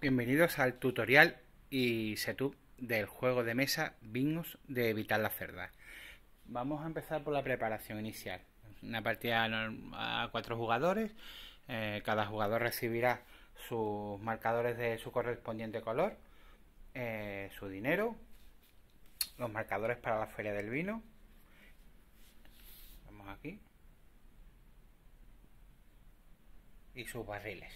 Bienvenidos al tutorial y setup del juego de mesa Vinos de Evitar la cerda Vamos a empezar por la preparación inicial. Una partida a cuatro jugadores. Eh, cada jugador recibirá sus marcadores de su correspondiente color, eh, su dinero, los marcadores para la feria del vino. Vamos aquí. Y sus barriles.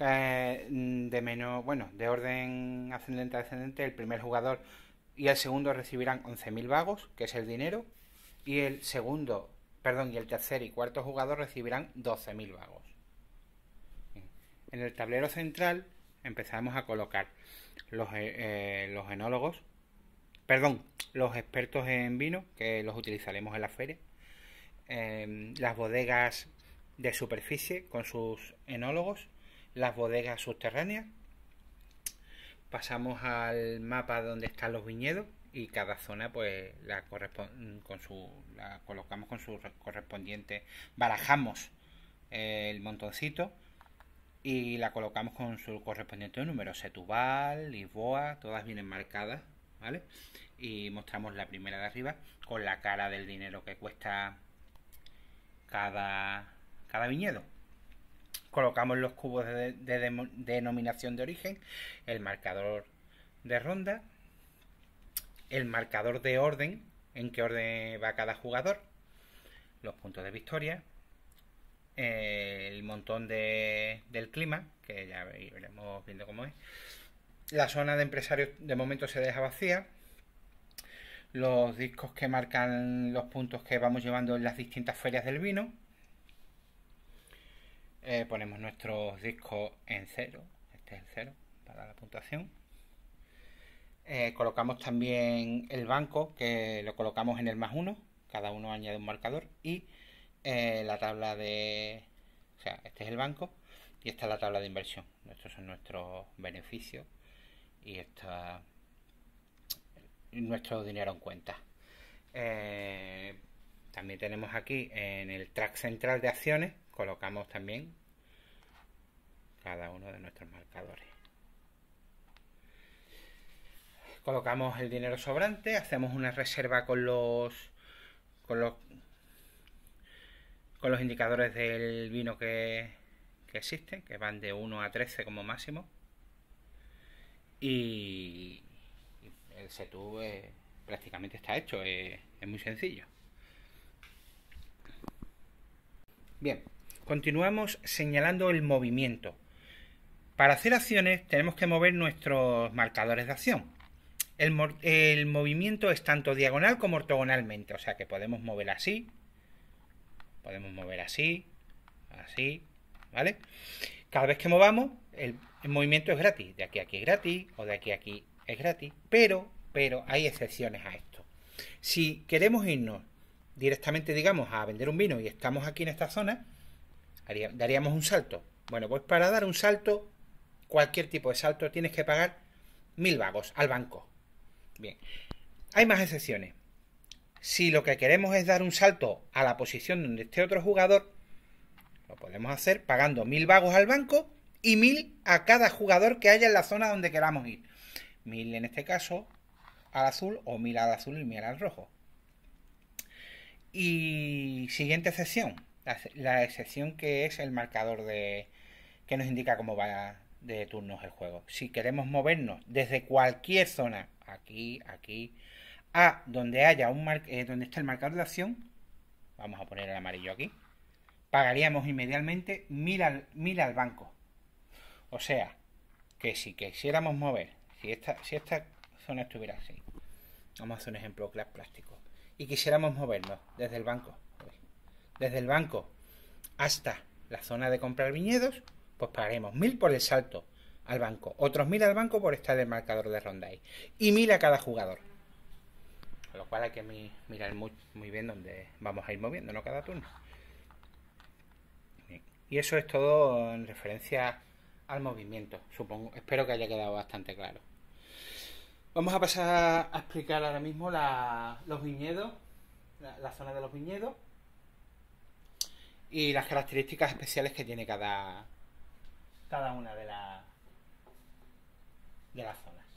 Eh, mm, de menos, bueno, de orden ascendente a descendente, el primer jugador y el segundo recibirán 11.000 vagos, que es el dinero, y el segundo, perdón, y el tercer y cuarto jugador recibirán 12.000 vagos. En el tablero central empezamos a colocar los, eh, eh, los enólogos, perdón, los expertos en vino, que los utilizaremos en la feria, em, las bodegas de superficie con sus enólogos, las bodegas subterráneas. Pasamos al mapa donde están los viñedos y cada zona pues la, con su, la colocamos con su correspondiente, barajamos eh, el montoncito y la colocamos con su correspondiente número, Setúbal, Lisboa, todas vienen marcadas, ¿vale? Y mostramos la primera de arriba con la cara del dinero que cuesta cada, cada viñedo colocamos los cubos de, denominación de origen, el marcador de ronda, el marcador de orden, en qué orden va cada jugador, los puntos de victoria, el montón del clima, que ya veremos viendo cómo es, la zona de empresarios de momento se deja vacía, los discos que marcan los puntos que vamos llevando en las distintas ferias del vino, eh, ponemos nuestros discos en cero. Este es el cero para la puntuación. Eh, colocamos también el banco, que lo colocamos en el más uno. Cada uno añade un marcador. Y eh, la tabla de... O sea, este es el banco y esta es la tabla de inversión. Estos son nuestros beneficios y esta nuestro dinero en cuenta. también tenemos aquí en el track central de acciones colocamos también cada uno de nuestros marcadores. Colocamos el dinero sobrante, hacemos una reserva con los con los con los indicadores del vino que, existen, que van de 1 a 13 como máximo. Y el setú prácticamente está hecho, es muy sencillo. Bien, continuamos señalando el movimiento. Para hacer acciones tenemos que mover nuestros marcadores de acción. El, movimiento es tanto diagonal como ortogonalmente, o sea que podemos mover así, podemos mover así, así, ¿vale? Cada vez que movamos, el, movimiento es gratis, de aquí a aquí es gratis, o de aquí a aquí es gratis, pero, pero hay excepciones a esto. Si queremos irnos directamente, digamos, a vender un vino y estamos aquí en esta zona, daríamos un salto. Bueno, pues para dar un salto, cualquier tipo de salto, tienes que pagar mil vagos al banco. Bien, hay más excepciones. Si lo que queremos es dar un salto a la posición donde esté otro jugador, lo podemos hacer pagando mil vagos al banco y mil a cada jugador que haya en la zona donde queramos ir. Mil en este caso al azul o mil al azul y mil al rojo. Y siguiente excepción la, excepción que es el marcador de que nos indica cómo va de turnos el juego. Si queremos movernos desde cualquier zona, aquí, aquí, a donde haya un mar, eh, donde está el marcador de acción, vamos a poner el amarillo aquí, pagaríamos inmediatamente mil al, al banco. O sea, que si quisiéramos mover, si esta, si esta zona estuviera así, vamos a hacer un ejemplo plástico, y quisiéramos movernos desde el banco, desde el banco hasta la zona de comprar viñedos, pues pagaremos mil por el salto al banco, otros mil al banco por estar en el marcador de ahí, y mil a cada jugador. Con lo cual hay que mirar muy, bien dónde vamos a ir moviendo, no cada turno. Y eso es todo en referencia al movimiento, supongo. Espero que haya quedado bastante claro. Vamos a pasar a explicar ahora mismo los viñedos, la zona de los viñedos y las características especiales que tiene cada cada una de las de las zonas